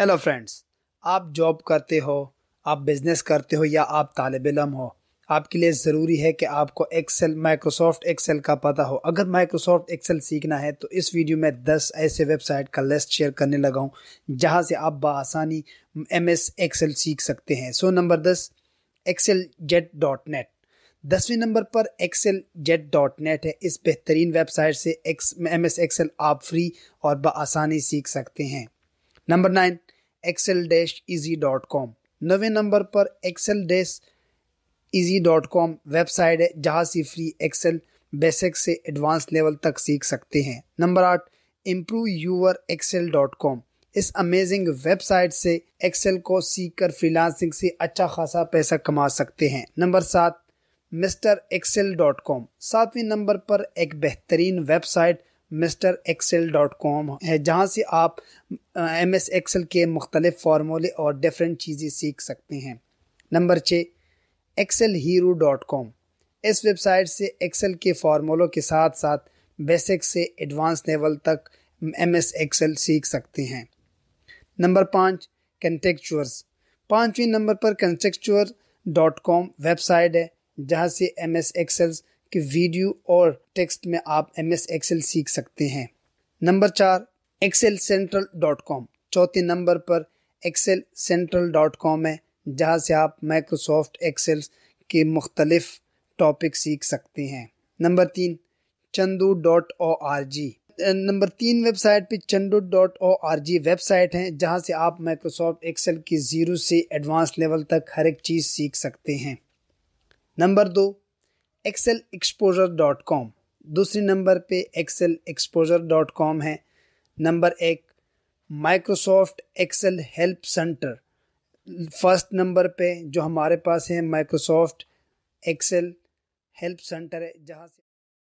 hello friends आप job करते हो आप बिज़नेस करते हो या आप तालब इलम हो आपके लिए ज़रूरी है कि आपको एक्सेल माइक्रोसॉफ्ट एक्सेल का पता हो अगर माइक्रोसॉफ्ट एक्सेल सीखना है तो इस वीडियो में 10 ऐसे वेबसाइट का लिस्ट शेयर करने लगा हूँ जहाँ से आप बसानी एम एस एक्सेल सीख सकते हैं सो नंबर दस एक्सेल जेट डॉट नेट दसवें नंबर पर एक्सेल जेट डॉट नेट है इस बेहतरीन वेबसाइट से एक्स एम एस एक्सेल आप फ्री और बसानी सीख सकते हैं number nine Excel dash easy dot com नवे नंबर पर Excel dash easy dot com website है जहाँ से फ्री एक्सेल बेसिक से एडवांस लेवल तक सीख सकते हैं नंबर आठ improve your Excel dot com इस अमेजिंग वेबसाइट से एक्सेल को सीख कर फ्रीलांसिंग से अच्छा खासा पैसा कमा सकते हैं नंबर सात मिस्टर एक्सेल डॉट कॉम सातवें नंबर पर एक बेहतरीन website mister Excel dot com है जहाँ से आप एम एस एक्सेल के मुख्तलिफ फार्मूले और डिफरेंट चीज़ें सीख सकते हैं नंबर छः एक्सेल हीरो डॉट कॉम इस वेबसाइट से एक्सेल के फार्मूलों के साथ साथ बेसिक से एडवांस लेवल तक एम एस एक्सेल सीख सकते हैं नंबर पाँच कंटेक्चुअर्स पाँचवें नंबर पर कंटेक्चुअर डॉट कॉम वेबसाइट है जहाँ से एम एस एक्सेल कि वीडियो और टेक्स्ट में आप एम एस एक्सेल सीख सकते हैं नंबर चार एक्सेल सेंट्रल डॉट कॉम चौथे नंबर पर एक्सेल सेंट्रल डॉट कॉम है जहाँ से आप माइक्रोसॉफ्ट एक्सेल के मुख्तलिफ टॉपिक सीख सकते हैं नंबर तीन Chandu dot O R G number तीन वेबसाइट पे Chandu dot O R G website है जहाँ से आप माइक्रोसॉफ्ट एक्सेल की ज़ीरो से एडवांस लेवल तक हर एक चीज़ सीख सकते हैं नंबर दो एक्सेल एक्सपोजर डॉट कॉम दूसरी नंबर पे एक्सेल एक्सपोजर डॉट कॉम है नंबर एक Microsoft Excel help centre first number पे जो हमारे पास है माइक्रोसॉफ्ट एक्सेल हेल्प सेंटर है जहाँ से